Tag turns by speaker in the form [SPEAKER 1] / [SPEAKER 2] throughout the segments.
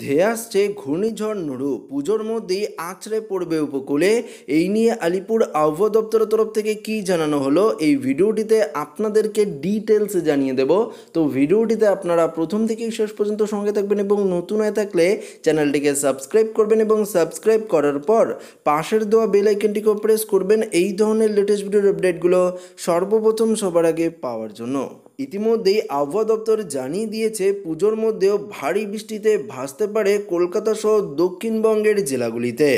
[SPEAKER 1] ধেয়ে আসছে ঘূর্ণিঝড় নুরু পুজোর মধ্যেই আছড়ে পড়বে উপকূলে এই নিয়ে আলিপুর আবহাওয়া দপ্তরের তরফ থেকে কি জানানো হলো এই ভিডিওটিতে আপনাদেরকে ডিটেলসে জানিয়ে দেব তো ভিডিওটিতে আপনারা প্রথম থেকে শেষ পর্যন্ত সঙ্গে থাকবেন এবং নতুন হয়ে থাকলে চ্যানেলটিকে সাবস্ক্রাইব করবেন এবং সাবস্ক্রাইব করার পর পাশের দেওয়া বেল আইকনটিকেও প্রেস করবেন এই ধরনের লেটেস্ট ভিডিওর আপডেটগুলো সর্বপ্রথম সবার আগে পাওয়ার জন্য ইতিমধ্যেই আবহাওয়া দপ্তর জানিয়ে দিয়েছে পুজোর মধ্যেও ভারী বৃষ্টিতে ভাসতে পারে কলকাতা সহ দক্ষিণবঙ্গের জেলাগুলিতে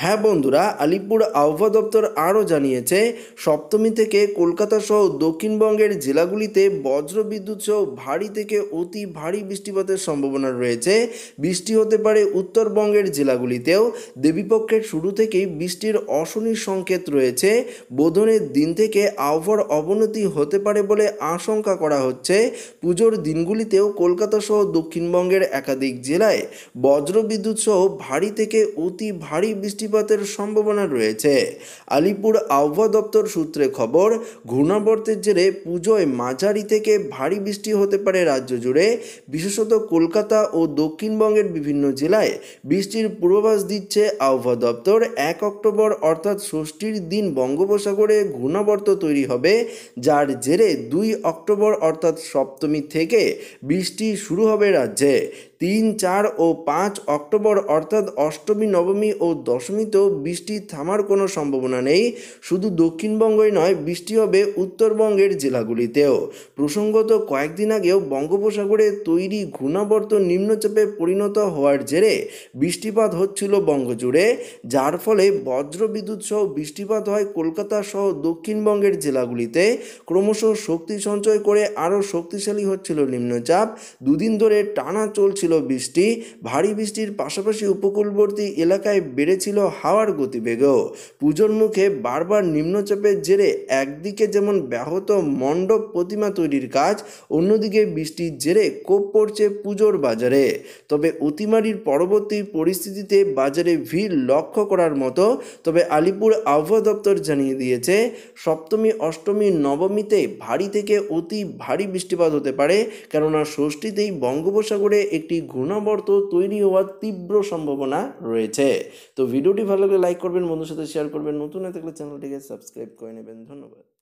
[SPEAKER 1] হ্যাঁ বন্ধুরা আলিপুর আবহাওয়া দপ্তর আরও জানিয়েছে সপ্তমী থেকে কলকাতা সহ দক্ষিণবঙ্গের জেলাগুলিতে বজ্রবিদ্যুৎ সহ ভারী থেকে অতি ভারী বৃষ্টিপাতের সম্ভাবনা রয়েছে বৃষ্টি হতে পারে উত্তরবঙ্গের জেলাগুলিতেও দেবীপক্ষের শুরু থেকেই বৃষ্টির অশনির সংকেত রয়েছে বোধনের দিন থেকে আবহাওয়ার অবনতি হতে পারে বলে আশঙ্কা করা হচ্ছে পুজোর দিনগুলিতেও কলকাতা সহ দক্ষিণবঙ্গের একাধিক জেলায় বজ্রবিদ্যুৎ সহ ভারী থেকে অতি ভারী বৃষ্টিপাতের সম্ভাবনা রয়েছে আলিপুর আবহাওয়া দপ্তর সূত্রে খবর ঘূর্ণাবর্তের জেরে পুজোয় মাঝারি থেকে ভারী বৃষ্টি হতে পারে রাজ্য জুড়ে বিশেষত কলকাতা ও দক্ষিণবঙ্গের বিভিন্ন জেলায় বৃষ্টির পূর্বাভাস দিচ্ছে আবহাওয়া দপ্তর এক অক্টোবর অর্থাৎ ষষ্ঠীর দিন বঙ্গোপসাগরে ঘূর্ণাবর্ত তৈরি হবে যার জেরে দুই অক্টোবর অর্থাৎ সপ্তমী থেকে বৃষ্টি শুরু হবে রাজ্যে তিন চার ও পাঁচ অক্টোবর অর্থাৎ অষ্টমী নবমী ও দশমীতেও বৃষ্টি থামার কোনো সম্ভাবনা নেই শুধু দক্ষিণবঙ্গই নয় বৃষ্টি হবে উত্তরবঙ্গের জেলাগুলিতেও প্রসঙ্গত কয়েকদিন আগেও বঙ্গোপসাগরে তৈরি ঘূর্ণাবর্ত নিম্নচাপে পরিণত হওয়ার জেরে বৃষ্টিপাত হচ্ছিল বঙ্গজুড়ে যার ফলে বজ্রবিদ্যুৎ সহ বৃষ্টিপাত হয় কলকাতা সহ দক্ষিণবঙ্গের জেলাগুলিতে ক্রমশ শক্তি সঞ্চয় করে আরও শক্তিশালী হচ্ছিল নিম্নচাপ দুদিন ধরে টানা চলছিল হয়েছিল বৃষ্টি ভারী বৃষ্টির পাশাপাশি উপকূলবর্তী এলাকায় বেড়েছিল হাওয়ার গতিবেগও পুজোর মুখে বারবার নিম্নচাপের জেরে একদিকে যেমন ব্যাহত মণ্ডপ প্রতিমা তৈরির কাজ অন্যদিকে বৃষ্টির জেরে কোপ পড়ছে পুজোর বাজারে তবে অতিমারির পরবর্তী পরিস্থিতিতে বাজারে ভিড় লক্ষ্য করার মতো তবে আলিপুর আবহাওয়া দপ্তর জানিয়ে দিয়েছে সপ্তমী অষ্টমী নবমীতে ভারী থেকে অতি ভারী বৃষ্টিপাত হতে পারে কেননা ষষ্ঠীতেই বঙ্গোপসাগরে একটি ঘূর্ণাবর্ত তৈরি হওয়ার তীব্র সম্ভাবনা রয়েছে তো ভিডিওটি ভালো লাগলে লাইক করবেন বন্ধুর সাথে শেয়ার করবেন নতুন হয়ে থাকলে চ্যানেলটিকে সাবস্ক্রাইব করে নেবেন ধন্যবাদ